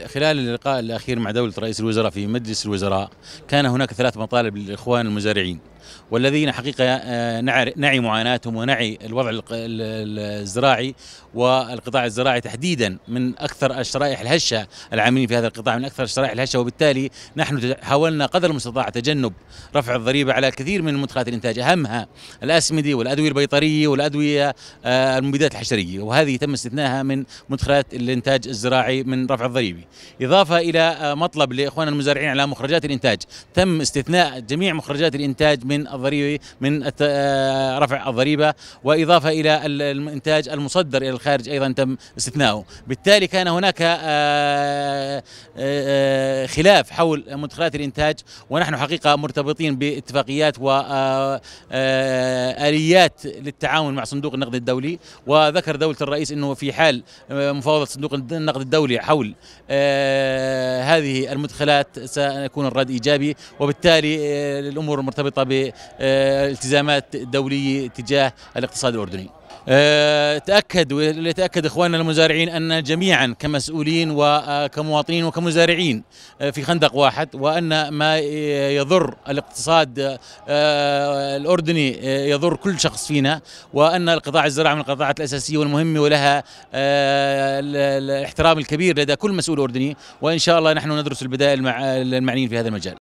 خلال اللقاء الأخير مع دولة رئيس الوزراء في مجلس الوزراء كان هناك ثلاث مطالب للإخوان المزارعين والذين حقيقة آه، نعي معاناتهم ونعي الوضع الزراعي والقطاع الزراعي تحديدا من أكثر الشرائح الهشة العاملين في هذا القطاع من أكثر الشرائح الهشة وبالتالي نحن حاولنا قدر المستطاع تجنب رفع الضريبة على كثير من مدخلات الإنتاج أهمها الأسمدة والأدوية البيطرية والأدوية آه، المبيدات الحشرية وهذه تم استثناها من مدخلات الإنتاج الزراعي من رفع الضريبة إضافة إلى آه، مطلب لإخواننا المزارعين على مخرجات الإنتاج تم استثناء جميع مخرجات الإنتاج من من الضريبه من آه، رفع الضريبه واضافه الى الانتاج المصدر الى الخارج ايضا تم استثناؤه بالتالي كان هناك آه، آه، خلاف حول مدخلات الانتاج ونحن حقيقه مرتبطين باتفاقيات و اليات للتعاون مع صندوق النقد الدولي وذكر دوله الرئيس انه في حال مفاوضه صندوق النقد الدولي حول هذه المدخلات سيكون الرد ايجابي وبالتالي الامور المرتبطه ب التزامات دولية تجاه الاقتصاد الأردني أه، تأكد ويتأكد إخواننا المزارعين أن جميعا كمسؤولين وكمواطنين أه، وكمزارعين أه، في خندق واحد وأن ما يضر الاقتصاد الأردني يضر كل شخص فينا وأن القطاع الزراعي من القطاعات الأساسية والمهمة ولها الاحترام الكبير لدى كل مسؤول أردني وإن شاء الله نحن ندرس البدائل المعنيين في هذا المجال